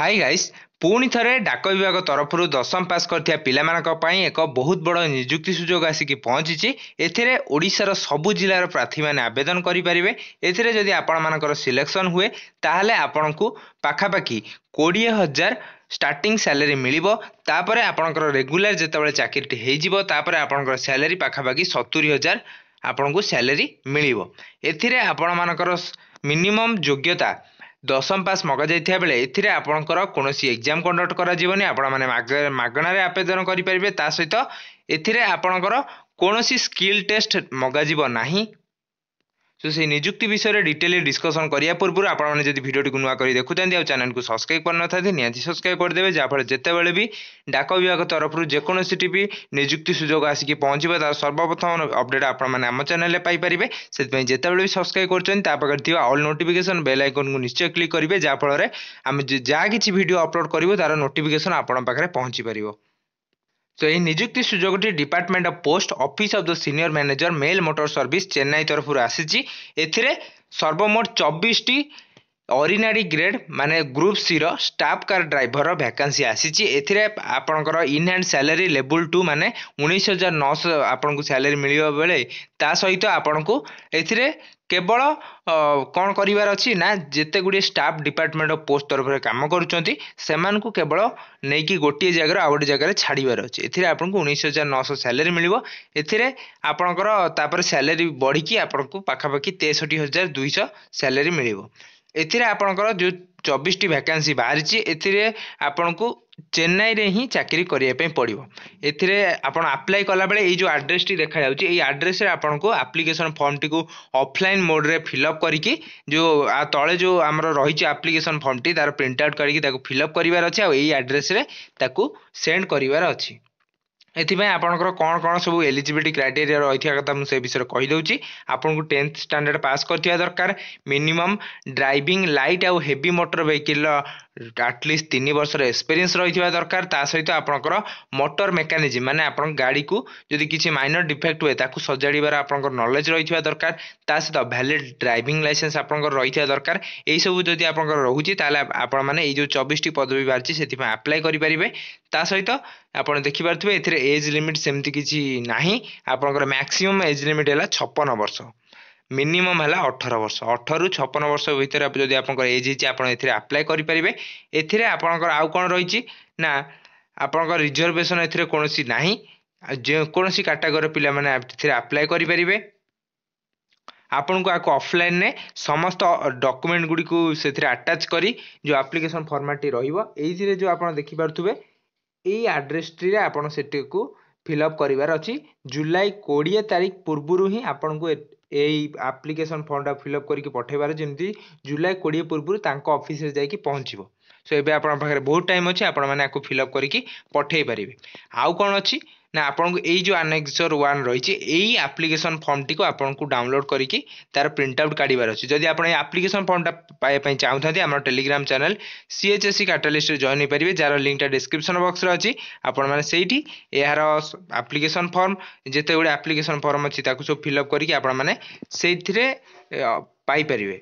high guys ପୁଣି ଥରେ ଡାକ ବିଭାଗ ତରଫରୁ ଦଶମ ପାସ୍ କରିଥିବା ପିଲାମାନଙ୍କ ପାଇଁ ଏକ ବହୁତ ବଡ଼ ନିଯୁକ୍ତି ସୁଯୋଗ ଆସିକି ପହଞ୍ଚିଛି ଏଥିରେ ଓଡ଼ିଶାର ସବୁ ଜିଲ୍ଲାର ପ୍ରାର୍ଥୀମାନେ ଆବେଦନ କରିପାରିବେ ଏଥିରେ ଯଦି ଆପଣମାନଙ୍କର ସିଲେକ୍ସନ୍ ହୁଏ ତାହେଲେ ଆପଣଙ୍କୁ ପାଖାପାଖି କୋଡ଼ିଏ ହଜାର ଷ୍ଟାର୍ଟିଂ ସାଲେରୀ ମିଳିବ ତାପରେ ଆପଣଙ୍କର ରେଗୁଲାର ଯେତେବେଳେ ଚାକିରିଟି ହେଇଯିବ ତାପରେ ଆପଣଙ୍କର ସାଲେରୀ ପାଖାପାଖି ସତୁରି ହଜାର ଆପଣଙ୍କୁ ସାଲେରୀ ମିଳିବ ଏଥିରେ ଆପଣମାନଙ୍କର ମିନିମମ୍ ଯୋଗ୍ୟତା ଦଶମ ପାସ୍ ମଗାଯାଇଥିବା ବେଳେ ଏଥିରେ ଆପଣଙ୍କର କୌଣସି ଏକ୍ଜାମ୍ କଣ୍ଡକ୍ଟ କରାଯିବନି ଆପଣମାନେ ମାଗଣାରେ ଆବେଦନ କରିପାରିବେ ତା ସହିତ ଏଥିରେ ଆପଣଙ୍କର କୌଣସି ସ୍କିଲ୍ ଟେଷ୍ଟ ମଗାଯିବ ନାହିଁ ᱥᱩᱥᱮ નિજুক্তি বিষয়ৰে ডিটেইলে ডিসকাশন কৰিয়া পূৰ্বুৰ আপোন মানে যদি ভিডিঅ'টো কো নয়া কৰি দেখোতেন আৰু চানেলক সাবস্ক্রাইব কৰ নথাতি নিয়াতি সাবস্ক্রাইব কৰি দেবে যাৰ ফালৰে জেতেবেলেহে বি ডাকো বিভাগৰ তৰফৰু যে কোনো সি টিপি নিযুক্তি সুযোগ আহিকি পোনজিবে তাৰ सर्वप्रथम আপডেট আপোন মানে আমাৰ চানেললৈ পাই পৰিবে সেইতে বেহে জেতেবেলেহে সাবস্ক্রাইব কৰচেন তাৰ পাৰ কৰতিবা অল নোটিফিকেশন বেল আইকনক নিশ্চয় ক্লিক কৰিবে যাৰ ফালৰে আমি যা কিচি ভিডিঅ' আপলোড কৰিবো তাৰ নোটিফিকেশন আপোন পাখৰে পোনচি পৰিবো তো এই ନିଯୁକ୍ତି ସୁଯୋଗଟି department of post office of the senior manager mail motor service Chennai ତରଫରୁ ଆସିଛି ଏଥିରେ ସର୍ବମୋଟ ଚବିଶଟି ଅରିନାରୀ ଗ୍ରେଡ୍ ମାନେ ଗ୍ରୁପ୍ ସିର ଷ୍ଟାଫ୍ କାର୍ ଡ୍ରାଇଭରର ଭ୍ୟାକାନ୍ସି ଆସିଛି ଏଥିରେ ଆପଣଙ୍କର ଇନ୍ ହ୍ୟାଣ୍ଡ ସାଲାରୀ ଲେବୁଲ୍ ଟୁ ମାନେ ଉଣେଇଶ ହଜାର ନଅଶହ ଆପଣଙ୍କୁ ସାଲାରୀ ମିଳିବା ବେଳେ ତା ସହିତ ଆପଣଙ୍କୁ ଏଥିରେ କେବଳ କ'ଣ କରିବାର ଅଛି ନା ଯେତେ ଗୁଡ଼ିଏ ଷ୍ଟାଫ୍ ଡିପାର୍ଟମେଣ୍ଟ ଅଫ୍ ପୋଷ୍ଟ ତରଫରେ କାମ କରୁଛନ୍ତି ସେମାନଙ୍କୁ କେବଳ ନେଇକି ଗୋଟିଏ ଜାଗାରୁ ଆଉ ଗୋଟେ ଜାଗାରେ ଛାଡ଼ିବାର ଅଛି ଏଥିରେ ଆପଣଙ୍କୁ ଉଣେଇଶ ହଜାର ନଅଶହ ସାଲାରୀ ମିଳିବ ଏଥିରେ ଆପଣଙ୍କର ତାପରେ ସାଲାରୀ ବଢ଼ିକି ଆପଣଙ୍କୁ ପାଖାପାଖି ତେଷଠି ହଜାର ଦୁଇଶହ ସାଲାରୀ ମିଳିବ ଏଥିରେ ଆପଣଙ୍କର ଯେଉଁ ଚବିଶଟି ଭ୍ୟାକାନ୍ସି ବାହାରିଛି ଏଥିରେ ଆପଣଙ୍କୁ ଚେନ୍ନାଇରେ ହିଁ ଚାକିରି କରିବା ପାଇଁ ପଡ଼ିବ ଏଥିରେ ଆପଣ ଆପ୍ଲାଏ କଲାବେଳେ ଏଇ ଯେଉଁ ଆଡ଼୍ରେସ୍ଟି ଦେଖାଯାଉଛି ଏଇ ଆଡ଼୍ରେସ୍ରେ ଆପଣଙ୍କୁ ଆପ୍ଲିକେସନ୍ ଫର୍ମଟିକୁ ଅଫ୍ଲାଇନ୍ ମୋଡ଼ରେ ଫିଲ୍ଅପ୍ କରିକି ଯେଉଁ ତଳେ ଯେଉଁ ଆମର ରହିଛି ଆପ୍ଲିକେସନ୍ ଫର୍ମଟି ତା'ର ପ୍ରିଣ୍ଟ ଆଉଟ୍ କରିକି ତାକୁ ଫିଲ୍ଅପ୍ କରିବାର ଅଛି ଆଉ ଏଇ ଆଡ୍ରେସ୍ରେ ତାକୁ ସେଣ୍ଡ କରିବାର ଅଛି ଏଥିପାଇଁ ଆପଣଙ୍କର କ'ଣ କ'ଣ ସବୁ ଏଲିଜିବିଲିଟି କ୍ରାଇଟେରିଆ ରହିଥିବା କଥା ମୁଁ ସେ ବିଷୟରେ କହିଦେଉଛି ଆପଣଙ୍କୁ ଟେନ୍ଥ ଷ୍ଟାଣ୍ଡାର୍ଡ଼ ପାସ୍ କରିଥିବା ଦରକାର ମିନିମମ୍ ଡ୍ରାଇଭିଂ ଲାଇଟ୍ ଆଉ ହେଭି ମୋଟର ଭେହିକିଲ୍ର ଆଟଲିଷ୍ଟ ତିନି ବର୍ଷର ଏକ୍ସପେରିଏନ୍ସ ରହିଥିବା ଦରକାର ତା ସହିତ ଆପଣଙ୍କର ମୋଟର ମେକାନିଜିମ୍ ମାନେ ଆପଣଙ୍କ ଗାଡ଼ିକୁ ଯଦି କିଛି ମାଇନର ଡିଫେକ୍ଟ ହୁଏ ତାକୁ ସଜାଡ଼ିବାର ଆପଣଙ୍କର ନଲେଜ ରହିଥିବା ଦରକାର ତା ସହିତ ଭ୍ୟାଲିଡ଼ ଡ୍ରାଇଭିଂ ଲାଇସେନ୍ସ ଆପଣଙ୍କର ରହିଥିବା ଦରକାର ଏହିସବୁ ଯଦି ଆପଣଙ୍କର ରହୁଛି ତାହେଲେ ଆପଣମାନେ ଏଇ ଯେଉଁ ଚବିଶଟି ପଦବୀ ବାହାରିଛି ସେଥିପାଇଁ ଆପ୍ଲାଏ କରିପାରିବେ ତା ସହିତ ଆପଣ ଦେଖିପାରୁଥିବେ ଏଥିରେ ଏଜ୍ ଲିମିଟ୍ ସେମିତି କିଛି ନାହିଁ ଆପଣଙ୍କର ମ୍ୟାକ୍ସିମମ୍ ଏଜ୍ ଲିମିଟ୍ ହେଲା ଛପନ ବର୍ଷ ମିନିମମ୍ ହେଲା ଅଠର ବର୍ଷ ଅଠରରୁ ଛପନ ବର୍ଷ ଭିତରେ ଯଦି ଆପଣଙ୍କର ଏଜ୍ ହେଇଛି ଆପଣ ଏଥିରେ ଆପ୍ଲାଏ କରିପାରିବେ ଏଥିରେ ଆପଣଙ୍କର ଆଉ କ'ଣ ରହିଛି ନା ଆପଣଙ୍କର ରିଜର୍ଭେସନ୍ ଏଥିରେ କୌଣସି ନାହିଁ ଯେକୌଣସି କାଟାଗୋରୀର ପିଲାମାନେ ଏଥିରେ ଆପ୍ଲାଏ କରିପାରିବେ ଆପଣଙ୍କୁ ଆକୁ ଅଫ୍ଲାଇନ୍ରେ ସମସ୍ତ ଡକ୍ୟୁମେଣ୍ଟ ଗୁଡ଼ିକୁ ସେଥିରେ ଆଟାଚ୍ କରି ଯେଉଁ ଆପ୍ଲିକେସନ୍ ଫର୍ମାଟ୍ଟି ରହିବ ଏଇଥିରେ ଯେଉଁ ଆପଣ ଦେଖିପାରୁଥିବେ ଏଇ ଆଡ୍ରେସ୍ଟିରେ ଆପଣ ସେଠିକୁ ଫିଲ୍ଅପ୍ କରିବାର ଅଛି ଜୁଲାଇ କୋଡ଼ିଏ ତାରିଖ ପୂର୍ବରୁ ହିଁ ଆପଣଙ୍କୁ ଏଇ ଆପ୍ଲିକେସନ୍ ଫର୍ମଟା ଫିଲ୍ଅପ୍ କରିକି ପଠାଇବାର ଯେମିତି ଜୁଲାଇ କୋଡ଼ିଏ ପୂର୍ବରୁ ତାଙ୍କ ଅଫିସ୍ରେ ଯାଇକି ପହଞ୍ଚିବ ସୋ ଏବେ ଆପଣଙ୍କ ପାଖରେ ବହୁତ ଟାଇମ୍ ଅଛି ଆପଣମାନେ ଆକୁ ଫିଲ୍ଅପ୍ କରିକି ପଠାଇ ପାରିବେ ଆଉ କ'ଣ ଅଛି ନା ଆପଣଙ୍କୁ ଏଇ ଯେଉଁ ଆନେକ୍ସର ୱାନ୍ ରହିଛି ଏଇ ଆପ୍ଲିକେସନ୍ ଫର୍ମଟିକୁ ଆପଣଙ୍କୁ ଡାଉନଲୋଡ଼୍ କରିକି ତା'ର ପ୍ରିଣ୍ଟଆଉଟ୍ କାଢ଼ିବାର ଅଛି ଯଦି ଆପଣ ଏ ଆପ୍ଲିକେସନ୍ ଫର୍ମଟା ପାଇବା ପାଇଁ ଚାହୁଁଥାନ୍ତି ଆମର ଟେଲିଗ୍ରାମ୍ ଚ୍ୟାନେଲ୍ ସିଏଚ୍ଏସ୍ସି କାଟାଲିଷ୍ଟରେ ଜଏନ୍ ହୋଇପାରିବେ ଯାହାର ଲିଙ୍କଟା ଡିସ୍କ୍ରିପସନ୍ ବକ୍ସରେ ଅଛି ଆପଣମାନେ ସେଇଠି ଏହାର ଆପ୍ଲିକେସନ୍ ଫର୍ମ ଯେତେଗୁଡ଼ିଏ ଆପ୍ଲିକେସନ୍ ଫର୍ମ ଅଛି ତାକୁ ସବୁ ଫିଲ୍ଅପ୍ କରିକି ଆପଣମାନେ ସେଇଥିରେ ପାଇପାରିବେ